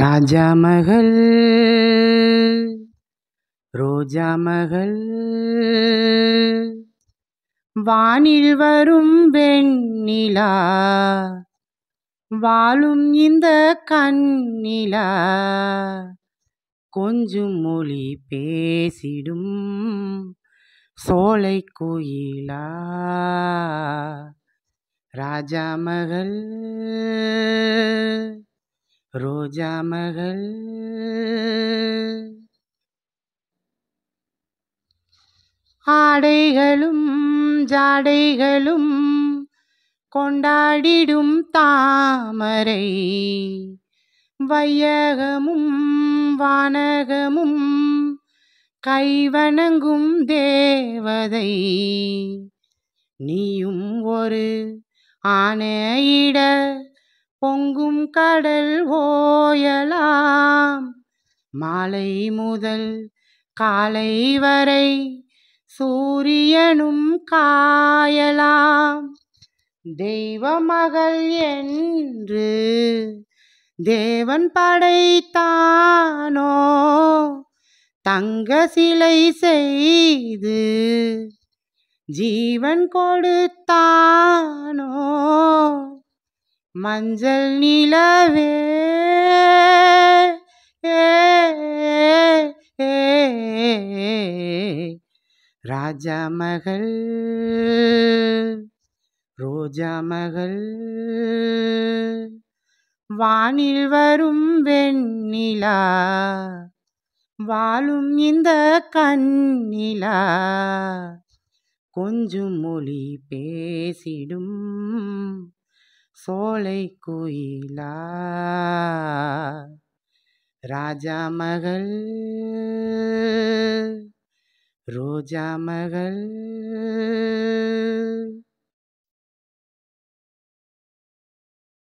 ராஜா மகள் ரோஜா மகள் வானில் வரும் வெண்ணிலா வாழும் இந்த கண்ணிலா கொஞ்சம் மொழி பேசிடும் சோலை கோயிலா ராஜா மகள் ரோஜா மகள் ஆடைகளும் ஜாடைகளும் கொண்டாடிடும் தாமரை வையகமும் வானகமும் கைவணங்கும் தேவதை நீயும் ஒரு ஆனையிட பொங்கும் கடல் ஓயலாம் மாலை முதல் காலை வரை சூரியனும் காயலாம் தெய்வமகள் என்று தேவன் படைத்தானோ தங்க சிலை செய்து ஜீவன் கொடுத்தானோ மஞ்சள் நிலவே ராஜா மகள் ரோஜா மகள் வானில் வரும் வெண்ணிலா வாழும் இந்த கண்ணிலா கொஞ்சம் மொழி பேசிடும் கோயிலா ராஜா மகள் ரோஜா மகள்